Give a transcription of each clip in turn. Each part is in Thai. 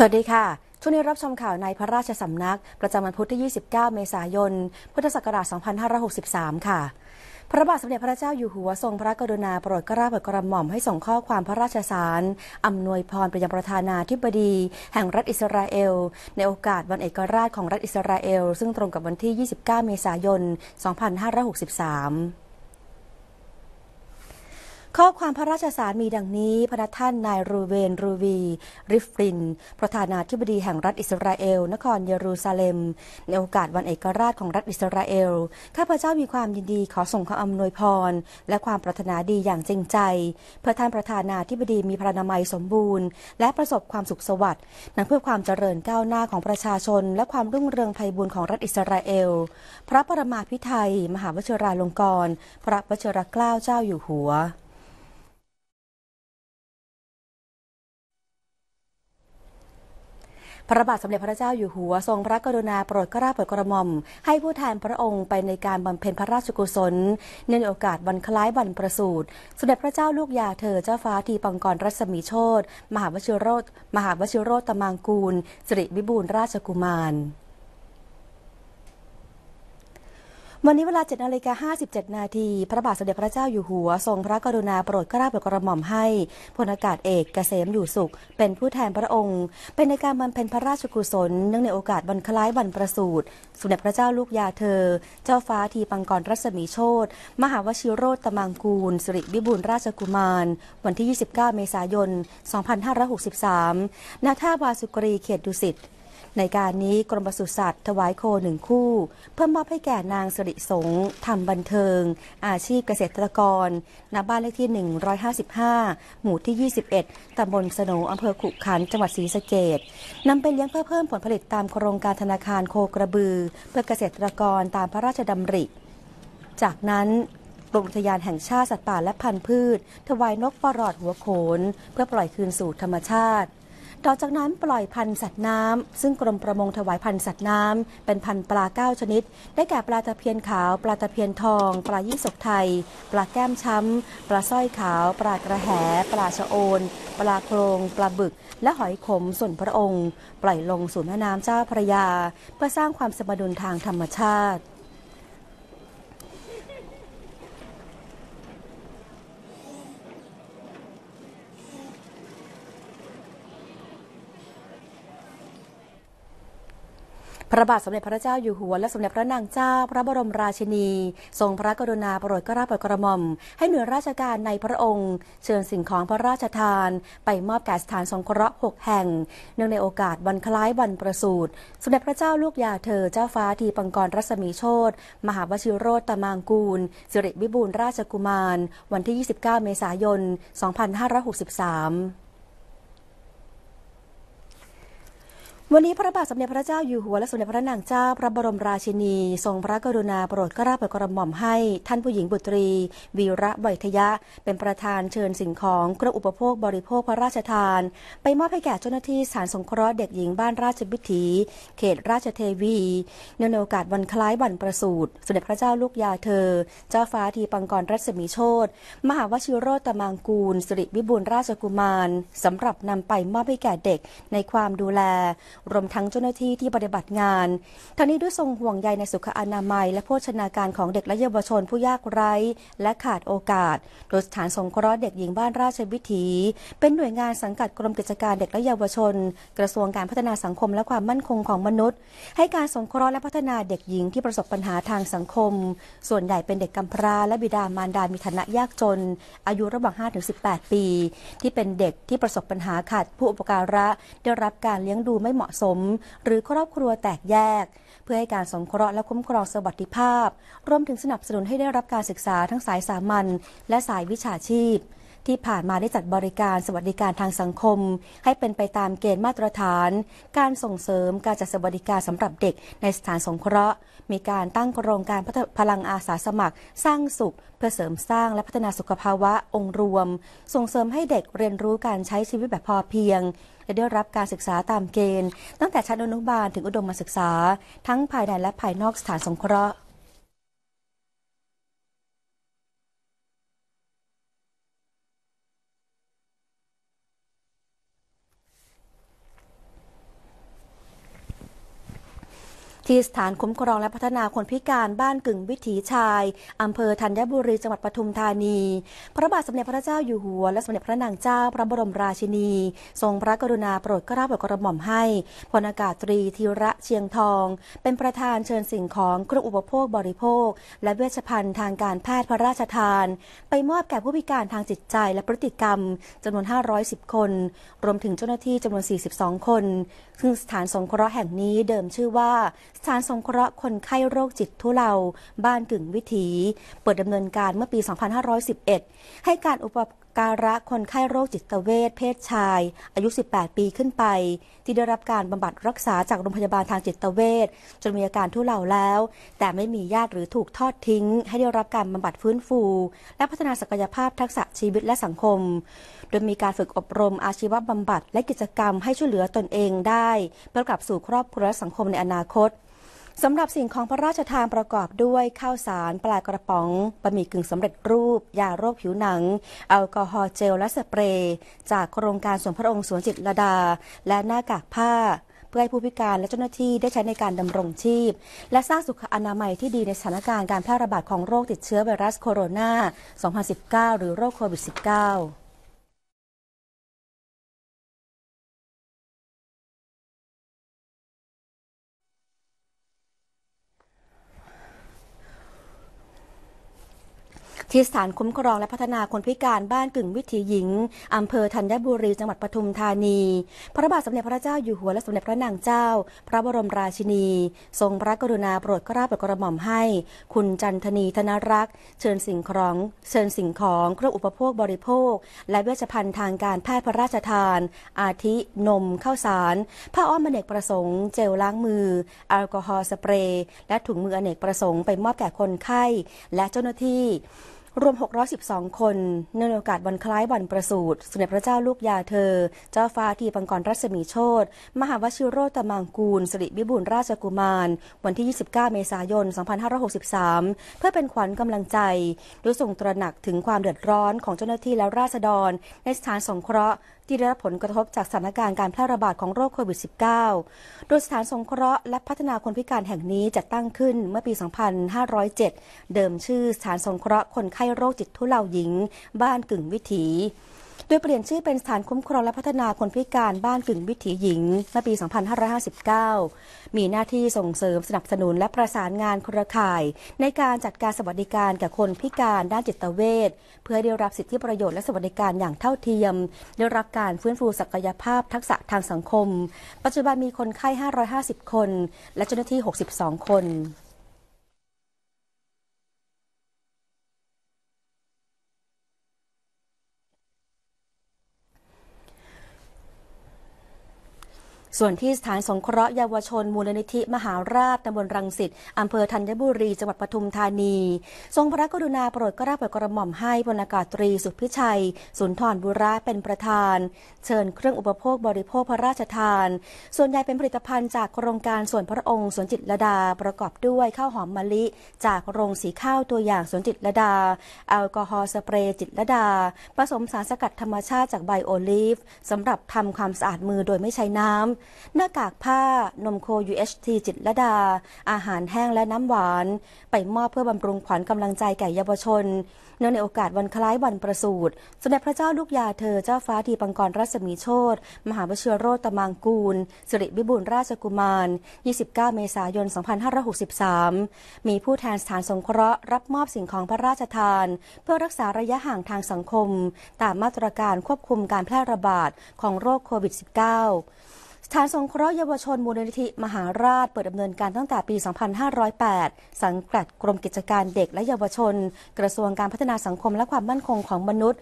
สวัสดีค่ะ ช่วงนี้รับชมข่าวในพระราชสำนักประจำวันพุธที่ 29 เมษายน พุทธศักราช 2563 ค่ะ พระบาทสมเด็จพระเจ้าอยู่หัวทรงพระกรุณาโปรดเกล้าบปดกระหม่อมให้ส่งข้อความพระราชสารอำนวยพรไปยังประธานาธิบดีแห่งรัฐอิสราเอล ในโอกาสวันเอกราชของรัฐอิสราเอล ซึ่งตรงกับวันที่ 29 เมษายน 2563ข้อความพระราชสารมีดังนี้ พระท่านนายรูเวนรูวี ริฟริน ประธานาธิบดีแห่งรัฐอิสราเอล นครเยรูซาเล็ม ในโอกาสวันเอกราชของรัฐอิสราเอล ข้าพเจ้ามีความยินดีขอส่งคำอำนวยพร และความปรารถนาดีอย่างจริงใจ เพื่อท่านประธานาธิบดีมีพระนามัยสมบูรณ์ และประสบความสุขสวัสดิ์นังเพื่อความเจริญก้าวหน้าของประชาชน และความรุ่งเรืองไพบุญของรัฐอิสราเอล พระประมาพิไทยมหาวชิราลงกรณ์ พระวชิรเกล้าเจ้าอยู่หัวพระบาทสมเด็จพระเจ้าอยู่หัวทรงพระกรุณาโปรดกระาโปรดกระหม่อมให้ผู้แทนพระองค์ไปในการบำเพ็ญพระราชกุศลในโอกาสวันคล้ายวันประสูติสมเด็จพระเจ้าลูกยาเธอเจ้าฟ้าทีปังกรรัศมีโชตมหาวชิโรธมหาวชิโรตมังกูลสิริวิบูลราชกุมารวันนี้เวลา7นาฬิกา57 นาที พระบาทสมเด็จพระเจ้าอยู่หัว ทรงพระกรุณาโปรดเกล้าโปรดกระหม่อมให้พลอากาศเอกเกษมอยู่สุข เป็นผู้แทนพระองค์ เป็นในการบรรเพ็ญพระราชกุศลเนื่องในโอกาสวันคล้ายวันประสูติสมเด็จพระเจ้าลูกยาเธอ เจ้าฟ้าทีปังกรรัศมีโชตมหาวชิโรตมังกูลสิริวิบูลราชกุมาร วันที่ 29 เมษายน 2563 ณ ท่าบาสุกรีเขตดุสิตในการนี้กรมปศุสัตว์ ถวายโคหนึ่งคู่เพื่อมอบให้แก่นางสิริสงทำบันเทิงอาชีพเกษตรกรณบ้านเลขที่ 155 หมู่ที่ 21ตำบลสนอำเภอขุขันจังหวัดศรีสะเกดนำไปเลี้ยงเพื่อเพิ่มผลผลิตตามโครงการธนาคารโคกระบือ เพื่อเกษตรกรตามพระราชดำริ จากนั้นกรมอุทยานแห่งชาติสัตว์ป่าและพันธุ์พืช ถวายนกปลอดหัวโขนเพื่อปล่อยคืนสู่ธรรมชาติต่อจากนั้นปล่อยพันธุ์สัตว์น้ำ ซึ่งกรมประมงถวายพันธุ์สัตว์น้ำเป็นพันธุ์ปลาเก้าชนิด ได้แก่ปลาตะเพียนขาวปลาตะเพียนทองปลายี่สกไทย ปลาแก้มช้ำปลาสร้อยขาว ปลากระแหปลาชะโอนปลาโครง ปลาบึก และหอยขม ส่วนพระองค์ ปล่อยลงสู่แม่น้ำเจ้าพระยา เพื่อสร้างความสมดุลทางธรรมชาติพระบาทสมเด็จพระเจ้าอยู่หัวและสมเด็จพระนางเจ้าพระบรมราชินี ทรงพระกรุณาโปรดกระาโปรดกระหม่อมให้หน่วยราชการในพระองค์ เชิญสิ่งของพระราชทาน ไปมอบแก่สถานสงเคราะห์หกแห่ง เนื่องในโอกาสวันคล้ายวันประสูติสมเด็จพระเจ้าลูกยาเธอเจ้าฟ้าทีปังกรรัศมีโชตมหาวชิโรตมังกูลสิริวิบูลราชกุมาร วันที่ 29 เมษายน 2563วันนี้พระบาทสมเด็จพระเจ้าอยู่หัวและสมเด็จพระนางเจ้าพระบรมราชินี ทรงพระกรุณาโปรดกราบกระหม่อมให้ท่านผู้หญิงบุตรีวีระไวยทยะ เป็นประธานเชิญสิ่งของเครื่องอุปโภคบริโภคพระราชทาน ไปมอบให้แก่เจ้าหน้าที่สารสงเคราะห์เด็กหญิงบ้านราชวิถี เขตราชเทวี เนื่องในโอกาสวันคล้ายวันประสูติสมเด็จพระเจ้าลูกยาเธอ เจ้าฟ้าทีปังกรรัศมีโชตมหาวชิโรตมังกูลสิริวิบูลราชกุมารสำหรับนำไปมอบให้แก่เด็กในความดูแลรวมทั้งเจ้าหน้าที่ที่ปฏิบัติงานทั้งนี้ด้วยทรงห่วงใยในสุขอนามัย และโภชนาการของเด็กและเยาวชนผู้ยากไร้ และขาดโอกาส โดยสถานสงเคราะห์เด็กหญิงบ้านราชวิถี เป็นหน่วยงานสังกัดกรมกิจการเด็กและเยาวชน กระทรวงการพัฒนาสังคมและความมั่นคงของมนุษย์ ให้การสงเคราะห์และพัฒนาเด็กหญิงที่ประสบปัญหาทางสังคม ส่วนใหญ่เป็นเด็กกำพร้าและบิดามารดามีฐานะยากจน อายุระหว่าง 5-18 ปี ที่เป็นเด็กที่ประสบปัญหาขาด ผู้อุปการะได้รับการเลี้ยงดูไม่เหมาะะสมหรือครอบครัวแตกแยก เพื่อให้การสงเคราะห์และคุ้มครองสวัสดิภาพรวมถึงสนับสนุนให้ได้รับการศึกษาทั้งสายสามัญและสายวิชาชีพ ที่ผ่านมาได้จัดบริการสวัสดิการทางสังคม ให้เป็นไปตามเกณฑ์มาตรฐาน การส่งเสริมการจัดสวัสดิการสำหรับเด็ก ในสถานสงเคราะห์มีการตั้งโครงการพลังอาสาสมัครสร้างสุข เพื่อเสริมสร้างและพัฒนาสุขภาวะองค์รวม ส่งเสริมให้เด็กเรียนรู้การใช้ชีวิตแบบพอเพียง และได้รับการศึกษาตามเกณฑ์ตั้งแต่ชั้นอนุบาล ถึงอุดมศึกษา ทั้งภายในและภายนอกสถานสงเคราะห์ที่สถานคุ้มครองและพัฒนาคนพิการบ้านกึ่งวิถีชาย อำเภอธัญบุรีจังหวัดปทุมธานี พระบาทสมเด็จพระเจ้าอยู่หัว และสมเด็จพระนางเจ้าพระบรมราชินี ทรงพระกรุณาโปรดเกล้าโปรดกระหม่อมให้พลอากาศตรีธีระเชียงทอง เป็นประธานเชิญสิ่งของเครื่องอุปโภคบริโภค และเวชภัณฑ์ทางการแพทย์พระราชทาน ไปมอบแก่ผู้พิการทางจิตใจและพฤติกรรมจำนวน510คน รวมถึงเจ้าหน้าที่จำนวน 42 คน ซึ่งสถานสงเคราะห์แห่งนี้เดิมชื่อว่าสถานสงเคราะห์คนไข้โรคจิตทุเลาบ้านกึ่งวิถี เปิดดำเนินการเมื่อปี 2511 ให้การอุปการะคนไข้โรคจิตเวช เพศชาย อายุ 18 ปีขึ้นไป ที่ได้รับการบำบัดรักษาจากโรงพยาบาลทางจิตเวชจนมีอาการทุเลาแล้ว แต่ไม่มีญาติหรือถูกทอดทิ้ง ให้ได้รับการบำบัดฟื้นฟู และพัฒนาศักยภาพทักษะชีวิตและสังคม โดยมีการฝึกอบรมอาชีวบำบัดและกิจกรรมให้ช่วยเหลือตนเองได้เพื่อกลับสู่ครอบครัวและสังคมในอนาคตสำหรับสิ่งของพระราชทานประกอบด้วย ข้าวสารปลากระป๋องบะหมี่กึ่งสำเร็จรูปยาโรคผิวหนังแอลกอฮอล์เจล และสเปรย์ จากโครงการสวนพระองค์สวนจิตรดา และหน้ากากผ้า เพื่อให้ผู้พิการและเจ้าหน้าที่ได้ใช้ในการดำรงชีพ และสร้างสุขอนามัยที่ดีในสถานการณ์การแพร่ระบาดของโรคติดเชื้อไวรัสโคโรนา 2019 หรือโรคโควิด -19 ที่สถานคุ้มครองและพัฒนาคนพิการบ้านกึ่งวิถีหญิง อำเภอธัญบุรีจังหวัดปทุมธานี พระบาทสมเด็จพระเจ้าอยู่หัวและสมเด็จพระนางเจ้า พระบรมราชินี ทรงพระกรุณาโปรดเกล้าโปรดกระหม่อมให้ คุณจันทนีธนรักษ์ เชิญสิ่งของ เชิญสิ่งของเครื่องอุปโภคบริโภค และเวชภัณฑ์ทางการแพทย์พระราชทาน อาทินมข้าวสารผ้าอ้อมอเนกประสงค์ เจลล้างมือแอลกอฮอล์สเปรย์และถุงมืออเนกประสงค์ไปมอบแก่คนไข้และเจ้าหน้าที่รวม 612 คน เนื่องในโอกาสวันคล้าย วันประสูติสมเด็จพระเจ้าลูกยาเธอ เจ้าฟ้าทีปังกรรัศมีโชตมหาวชิโรตมังกูลสิริบิบุญราชกุมาร วันที่ 29 เมษายน 2563 เพื่อเป็นขวัญกำลังใจด้วยส่งตระหนักถึงความเดือดร้อนของเจ้าหน้าที่และราษฎรในสถานสงเคราะห์ที่ได้รับผลกระทบจากสถานการณ์การแพร่ระบาดของโรคโควิด -19 โดยสถานสงเคราะห์และพัฒนาคนพิการแห่งนี้จัดตั้งขึ้นเมื่อปี 2507 เดิมชื่อสถานสงเคราะห์คนไข้โรคจิตทุเลาหญิง บ้านกึ่งวิถีโดยเปลี่ยนชื่อเป็น สถานคุ้มครองและพัฒนาคนพิการบ้านกึ่งวิถีหญิงเมื่อปี 2559 มีหน้าที่ส่งเสริมสนับสนุนและประสานงานเครือข่าย ในการจัดการสวัสดิการแก่คนพิการด้านจิตเวชเพื่อได้รับสิทธิประโยชน์และสวัสดิการอย่างเท่าเทียม ได้รับการฟื้นฟูศักยภาพทักษะทางสังคม ปัจจุบันมีคนไข้550 คน และเจ้าหน้าที่62คนส่วนที่สถานสงเคราะห์เยาวชนมูลนิธิ มหาราชตำบลรังสิตอำเภอธัญบุรี จังหวัดปทุมธานี ทรงพระกรุณาโปรดกระาโปรดกระหม่อมให้พลอากาศตรีสุพิชัย สุนทรบุระเป็นประธาน เชิญเครื่องอุปโภคบริโภคพระราชทาน ส่วนใหญ่เป็นผลิตภัณฑ์จากโครงการส่วนพระองค์สวนจิตรดาประกอบด้วยข้าวหอมมะลิ จากโรงสีข้าวตัวอย่างสวนจิตรดาแอลกอฮอล์สเปรย์จิตรดา ผสมสารสกัดธรรมชาติจากไบโอลีฟสำหรับทำความสะอาดมือโดยไม่ใช้น้ำหน้ากากผ้านมโค UHT จิตรดา อาหารแห้งและน้ำหวาน ไปมอบเพื่อบำรุงขวัญกำลังใจแก่เยาวชน เนื่องในโอกาสวันคล้ายวันประสูติสมเด็จพระเจ้าลูกยาเธอเจ้าฟ้าทีปังกรรัศมีโชตมหาวชิรโรตมังกูล สิริบิบุญราชกุมาร 29 เมษายน 2563 มีผู้แทนสถานสงเคราะห์ รับมอบสิ่งของพระราชทาน เพื่อรักษาระยะห่างทางสังคมตามมาตรการควบคุมการแพร่ระบาดของโรคโควิด -19 สถานสงเคราะห์เยาวชนมูลนิธิมหาราชเปิดดำเนินการตั้งแต่ปี 2508 สังกัดกรมกิจการเด็กและเยาวชน กระทรวงการพัฒนาสังคมและความมั่นคงของมนุษย์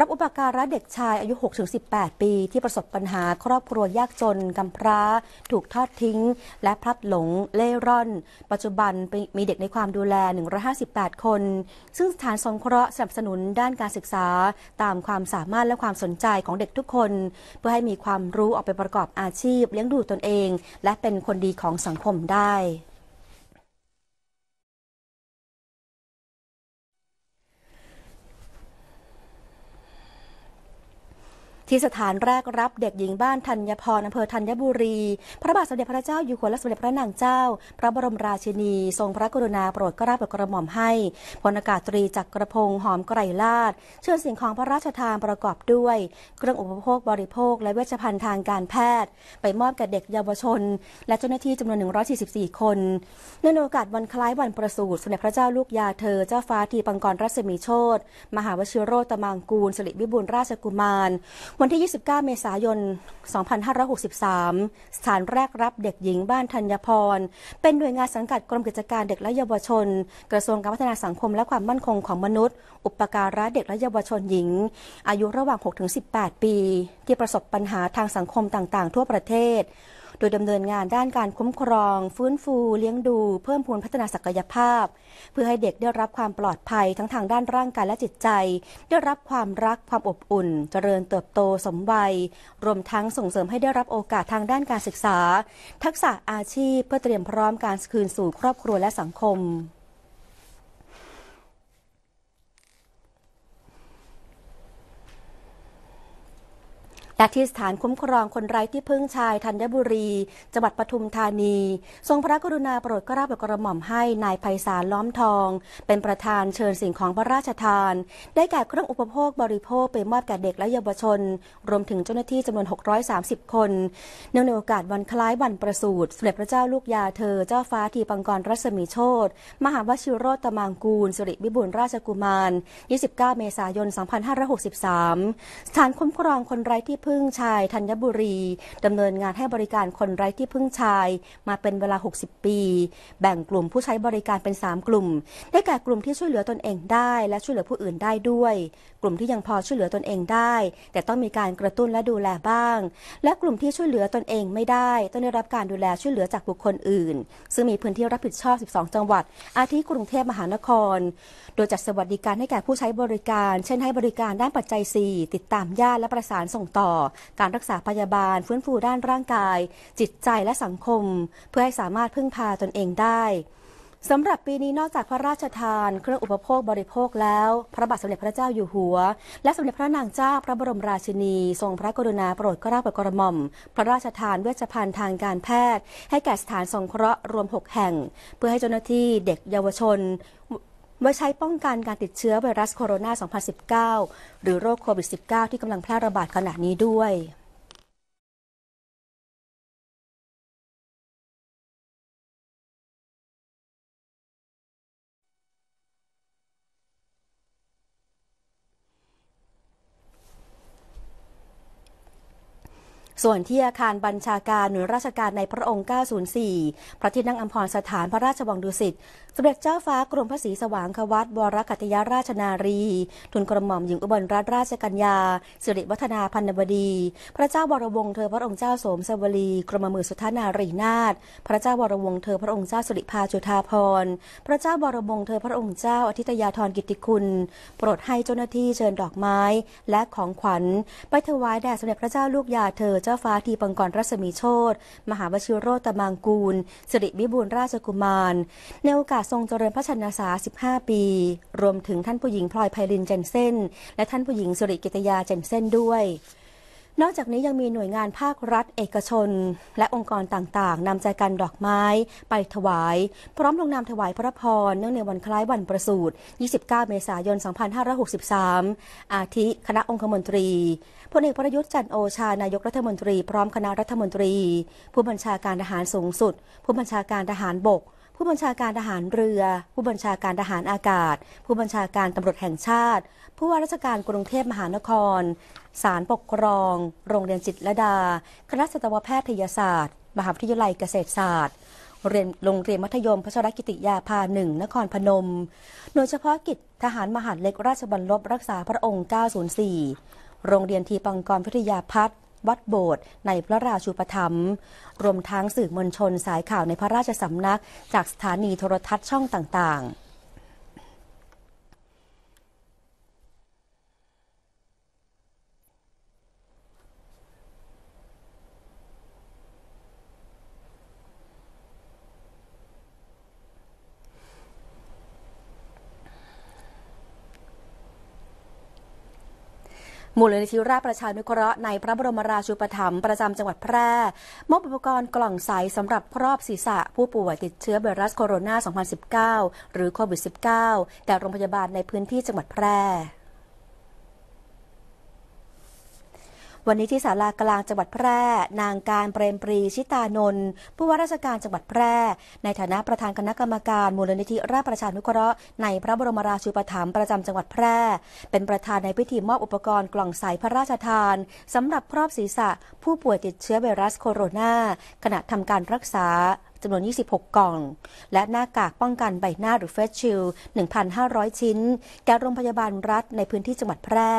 รับอุปการะเด็กชายอายุ 6-18 ปี ที่ประสบปัญหาครอบครัวยากจนกำพร้า ถูกทอดทิ้ง และพลัดหลงเล่ร่อน ปัจจุบันมีเด็กในความดูแล 158 คน ซึ่งสถานสงเคราะห์สนับสนุนด้านการศึกษาตามความสามารถและความสนใจของเด็กทุกคน เพื่อให้มีความรู้ออกไปประกอบอาชีพเลี้ยงดูตนเอง และเป็นคนดีของสังคมได้ที่สถานแรกรับเด็กหญิงบ้านธัญพรอำเภอธัญบุรี พระบาทสมเด็จพระเจ้าอยู่หัวและสมเด็จพระนางเจ้า พระบรมราชินี ทรงพระกรุณาโปรดกราบกระหม่อมให้พลอากาศตรีจักรพง์หอมไกรลาดเชิญสิ่งของพระราชทานประกอบด้วย เครื่องอุปโภคบริโภคและเวชภัณฑ์ทางการแพทย์ไปมอบแก่เด็กเยาวชนและเจ้าหน้าที่จำนวน 144 คนเนื่องในโอกาสวันคล้ายวันประสูติสมเด็จพระเจ้าลูกยาเธอ เจ้าฟ้าทีปังกรรัศมีโชตมหาวชิโรตมังกูล สิริวิบูลราชกุมารวันที่ 29 เมษายน 2563 สถานแรกรับเด็กหญิงบ้านธัญพร เป็นหน่วยงานสังกัดกรมกิจการเด็กและเยาวชน กระทรวงการพัฒนาสังคมและความมั่นคงของมนุษย์ อุปการะเด็กและเยาวชนหญิงอายุระหว่าง 6-18 ปี ที่ประสบปัญหาทางสังคมต่างๆ ทั่วประเทศดยดำเนินงานด้านการคุ้มครอง ฟื้นฟูเลี้ยงดู เพิ่มพูนพัฒนาศักยภาพ เพื่อให้เด็กได้รับความปลอดภัยทั้งทางด้านร่างกายและจิตใจ ได้รับความรักความอบอุ่น เจริญเติบโตสมวัย รวมทั้งส่งเสริมให้ได้รับโอกาสทางด้านการศึกษา ทักษะอาชีพ เพื่อเตรียมพร้อมการคืนสู่ ครอบครัวและสังคมและที่สถานคุ้มครองคนไร้ที่พึ่งชายธัญบุรีจังหวัดปทุมธานี ทรงพระกรุณาโปรดกราบกระหม่อมให้นายไพศาลล้อมทอง เป็นประธานเชิญสิ่งของพระราชทาน ได้แก่เครื่องอุปโภค บริโภคไปมอบแก่เด็กและเยาวชน รวมถึงเจ้าหน้าที่จำนวน 630 คน เนื่องในโอกาสวันคล้ายวันประสูติสมเด็จพระเจ้าลูกยาเธอ เจ้าฟ้าทีปังกรรัศมีโชตมหาวชิโรตมังกูลสิริวิบูลราชกุมาร 29 เมษายน 2563สถานคุ้มครองคนไร้ที่พึ่งพึ่งชายธัญบุรี ดำเนินงานให้บริการคนไร้ที่พึ่งชายมาเป็นเวลา 60 ปี แบ่งกลุ่มผู้ใช้บริการเป็น 3 กลุ่ม ได้แก่กลุ่มที่ช่วยเหลือตนเองได้และช่วยเหลือผู้อื่นได้ด้วย กลุ่มที่ยังพอช่วยเหลือตนเองได้ แต่ต้องมีการกระตุ้นและดูแลบ้างและกลุ่มที่ช่วยเหลือตนเองไม่ได้ ต้องได้รับการดูแลช่วยเหลือจากบุคคลอื่น ซึ่งมีพื้นที่รับผิดชอบ12 จังหวัด อาทิกรุงเทพมหานคร โดยจัดสวัสดิการให้แก่ผู้ใช้บริการ เช่นให้บริการด้านปัจจัย 4 ติดตามญาติและประสานส่งต่อการรักษาพยาบาลฟื้นฟูด้านร่างกาย จิตใจและสังคม เพื่อให้สามารถพึ่งพาตนเองได้สำหรับปีนี้นอกจากพระราชทาน เครื่องอุปโภคบริโภคแล้ว พระบาทสมเด็จพระเจ้าอยู่หัว และสมเด็จพระนางเจ้าพระบรมราชินี ทรงพระกรุณาโปรดเกล้าโปรดกระหม่อมพระราชทานเวชภัณฑ์ทางการแพทย์ให้แก่สถานสงเคราะห์รวม6แห่งเพื่อให้เจ้าหน้าที่เด็กเยาวชนไว้ใช้ป้องกันการติดเชื้อไวรัสโคโรนา 2019หรือโรคโควิด -19 ที่กำลังแพร่ระบาดขณะนี้ด้วยส่วนที่อาคารบัญชาการ หน่วยราชการในพระองค์ 904 พระที่นั่งอัมพรสถานพระราชวังดุสิตสมเด็จเจ้าฟ้ากรมพระศรีสว่างควัตบวรกัตยาราชนารี ทุนกรมหม่อมหญิงอุบลรัตนราชกัญญา สิริวัฒนาพันนบดี พระเจ้าวรวงศ์เธอพระองค์เจ้าสมสวลีกรมมือสุทนารีนาถพระเจ้าวรวงศ์เธอพระองค์เจ้าสุริพาจุธาพรพระเจ้าวรวงศ์เธอพระองค์เจ้าอธิตยาธรกิติคุณ โปรดให้เจ้าหน้าที่เชิญดอกไม้และของขวัญ ไปถวายแด่สมเด็จพระเจ้าลูกยาเธอเจ้าจ้าฟ้าทีปังกรรัศมีโชตมหาวชิโรตมังกูล สิริวิบูลราชกุมารในโอกาสทรงเจริญพระชนษา15 ปี รวมถึงท่านผู้หญิงพลอยไพลินเจนเซนและท่านผู้หญิงสิริกิตยาเจนเซนด้วยนอกจากนี้ยังมีหน่วยงานภาครัฐเอกชน และองค์กรต่างๆนำใจกันดอกไม้ไปถวาย พร้อมลงนามถวายพระพรเนื่องในวันคล้ายวันประสูติ29 เมษายน 2563 อาทิคณะองคมนตรีพลเอกประยุทธ์จันโอชานายกรัฐมนตรีพร้อมคณะรัฐมนตรี ผู้บัญชาการทหารสูงสุด ผู้บัญชาการทหารบกผู้บัญชาการทหารเรือ ผู้บัญชาการทหารอากาศ ผู้บัญชาการตำรวจแห่งชาติ ผู้ว่าราชการกรุงเทพมหานคร ศาลปกครอง โรงเรียนจิตรดา คณะสัตวแพทยศาสตร์ มหาวิทยาลัยเกษตรศาสตร์เรียนโรงเรียนมัธยมพระชรกิติยาภาหนึ่งนครพนมหน่วยเฉพาะกิจทหารมหาดเล็กราชบัลลบรักษาพระองค์ 904 โรงเรียนทีปังกรวิทยาพัฒน์วัดโบสถ์ในพระราชูปรรม รวมทั้งสื่อมวลชนสายข่าวในพระราชสำนัก จากสถานีโทรทัศน์ช่องต่าง ๆมูลนิธิราชประชานุเคราะห์ในพระบรมราชูปถัมภ์ประจำจังหวัดแพร่มอบอุปกรณ์กล่องใสสำหรับครอบศีรษะ ผู้ป่วยติดเชื้อไวรัสโคโรนา 2019 หรือโควิด -19 แต่โรงพยาบาลในพื้นที่จังหวัดแพร่วันนี้ที่ศาลากลางจังหวัดแพร่ นางการเปรมปรีชิตานนท์ผู้ว่าราชการจังหวัดแพร่ ในฐานะประธานคณะกรรมการมูลนิธิราชประชานุเคราะห์ในพระบรมราชูปถัมภ์ประจำจังหวัดแพร่ เป็นประธานในพิธีมอบอุปกรณ์กล่องใสพระราชทานสำหรับครอบศีรษะผู้ป่วยติดเชื้อไวรัสโคโรนา ขณะทำการรักษาจำนวน 26 กล่อง และหน้ากากป้องกันใบหน้าหรือเฟสชิล1,500 ชิ้นแก่โรงพยาบาลรัฐในพื้นที่จังหวัดแพร่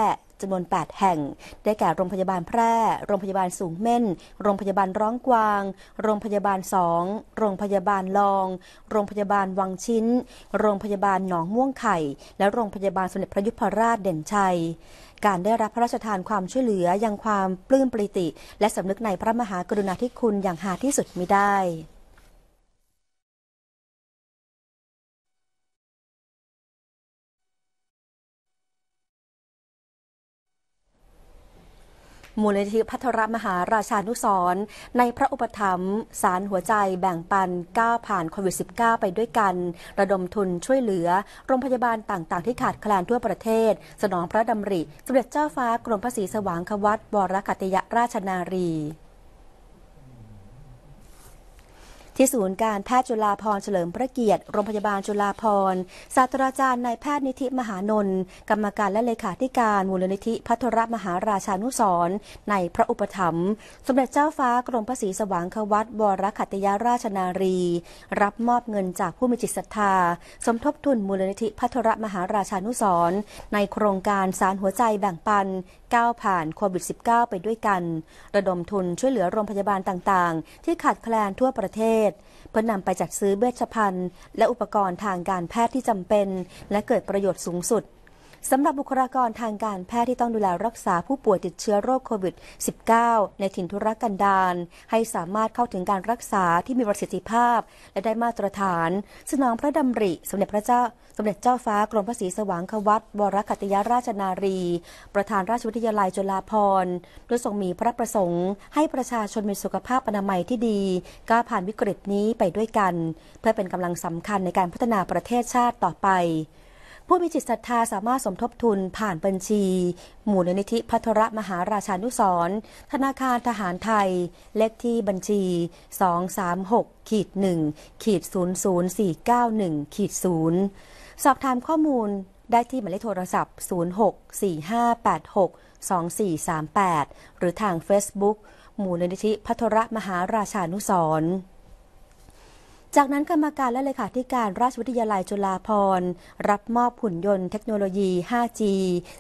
จำนวน8 แห่ง ได้แก่ โรงพยาบาลแพร่ โรงพยาบาลสูงเม่น โรงพยาบาลร้องกวาง โรงพยาบาลสอง โรงพยาบาลลอง โรงพยาบาลวังชิ้น โรงพยาบาลหนองม่วงไข่ และโรงพยาบาลสมเด็จพระยุพราชเด่นชัย การได้รับพระราชทานความช่วยเหลือ ยังความปลื้มปริติ และสำนึกในพระมหากรุณาธิคุณอย่างหาที่สุดมิได้มูลนิธิพัทรมหาราชานุสรในพระอุปถัมภ์สารหัวใจแบ่งปันก้าวผ่านโควิด -19 ไปด้วยกัน ระดมทุนช่วยเหลือโรงพยาบาลต่างๆ ที่ขาดแคลนทั่วประเทศ สนองพระดำริสมเด็จเจ้าฟ้ากรมพระศรีสว่างควัตวรกัตยราชนารีที่ศูนย์การแพทย์จุฬาพรเฉลิมพระเกียรติโรงพยาบาลจุฬาพรศาสตราจารย์นายแพทย์นิธิมหานนท์กรรมการและเลขาธิการมูลนิธิพัทรมหาราชานุสรในพระอุปถัมภ์สมเด็จเจ้าฟ้ากรมพระศรีสว่างควัตวรคัตยาราชนารี รับมอบเงินจากผู้มีจิตศรัทธา สมทบทุนมูลนิธิพัทรมหาราชานุสรในโครงการสารหัวใจแบ่งปันก้าวผ่านโควิด -19 ไปด้วยกัน ระดมทุนช่วยเหลือโรงพยาบาลต่างๆ ที่ขาดแคลนทั่วประเทศศเพื่อนำไปจัดซื้อเวชภัณฑ์ และอุปกรณ์ทางการแพทย์ที่จำเป็น และเกิดประโยชน์สูงสุดสำหรับบุคลากรทางการแพทย์ที่ต้องดูแลรักษาผู้ป่วยติดเชื้อโรคโควิด -19 ในถิ่นทุรกันดารให้สามารถเข้าถึงการรักษาที่มีประสิทธิภาพ และได้มาตรฐาน สนองพระดำริ สมเด็จพระเจ้าสมเด็จเจ้าฟ้ากรมพระศรีสว่างควัตวรคัตยาราชนารี ประธานราชวิทยาลัยจุฬาภรณ์ด้วยทรงมีพระประสงค์ ให้ประชาชนมีสุขภาพอนามัยที่ดีก้าผ่านวิกฤตนี้ไปด้วยกัน เพื่อเป็นกำลังสำคัญในการพัฒนาประเทศชาติต่อไปผู้มีจิตศรัทธาสามารถสมทบทุนผ่านบัญชีหมู่นิธิพัทรมหาราชานุสรธนาคารทหารไทย เลขที่บัญชี 236ขีด1ขีด00491ขีด0สอบถามข้อมูลได้ที่หมายเลขโทรศัพท์ 0645862438 หรือทาง Facebook หมู่นิธิพัทรมหาราชานุสรจากนั้นกรรมการและเลขาธิการราชวิทยาลัยจุฬาภรณ์ รับมอบหุ่นยนต์เทคโนโลยี 5G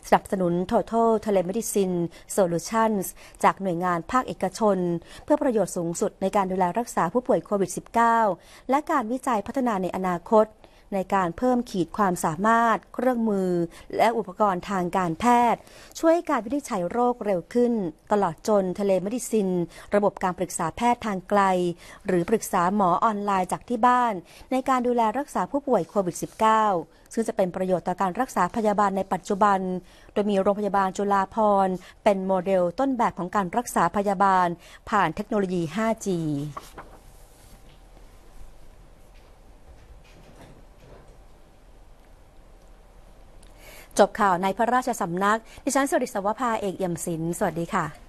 สนับสนุน Total Telemedicine Solutions จากหน่วยงานภาคเอกชน เพื่อประโยชน์สูงสุดในการดูแลรักษาผู้ป่วยโควิด -19 และการวิจัยพัฒนาในอนาคตในการเพิ่มขีดความสามารถ เครื่องมือ และอุปกรณ์ทางการแพทย์ ช่วยการวินิจฉัยโรคเร็วขึ้น ตลอดจนทะเลมดิซิน ระบบการปรึกษาแพทย์ทางไกล หรือปรึกษาหมอออนไลน์จากที่บ้าน ในการดูแลรักษาผู้ป่วยโควิด -19 ซึ่งจะเป็นประโยชน์ต่อการรักษาพยาบาลในปัจจุบัน โดยมีโรงพยาบาลจุฬาภรเป็นโมเดลต้นแบบของการรักษาพยาบาลผ่านเทคโนโลยี 5G จบข่าวในพระราชสำนัก ดิฉันสุริศวภาเอกเอี่ยมศิลป์สวัสดีค่ะ